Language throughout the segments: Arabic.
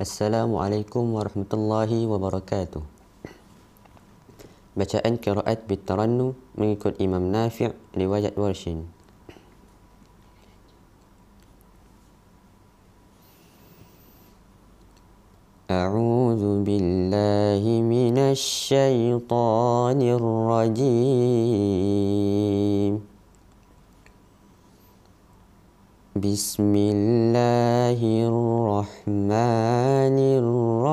السلام عليكم ورحمة الله وبركاته بشأن قراءة بالترنم من كل إمام نافع رواية ورشين أعوذ بالله من الشيطان الرجيم بسم الله الرحمن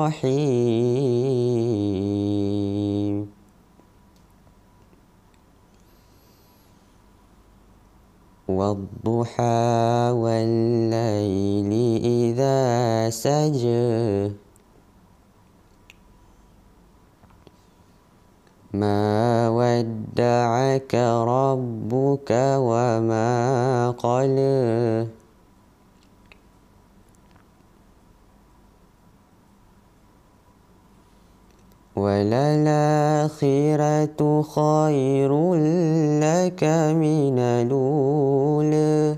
الرحيم والضحى والليل إذا سجى ما ودعك ربك وما قلى وللآخرة خير لك من الأولى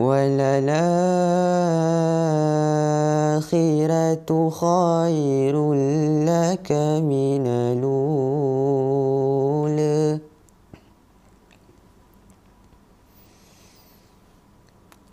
وللآخرة خير لك من الأولى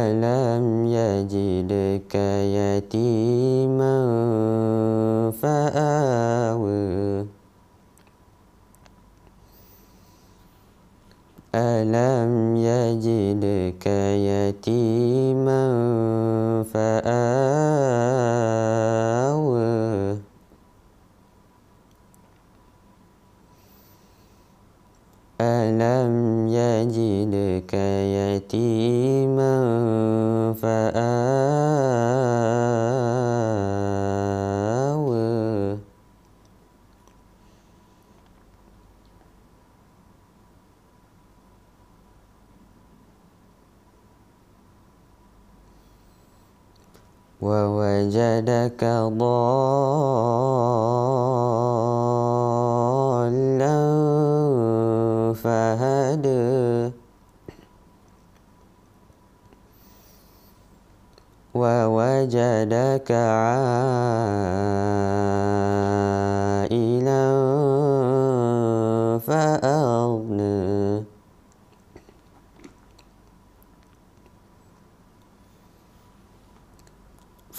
alam yajidka yatiman fa'awa alam yajidka yatiman fa'awa alam yajidka yatiman ووجدك ضالا فهدى ووجدك عائلا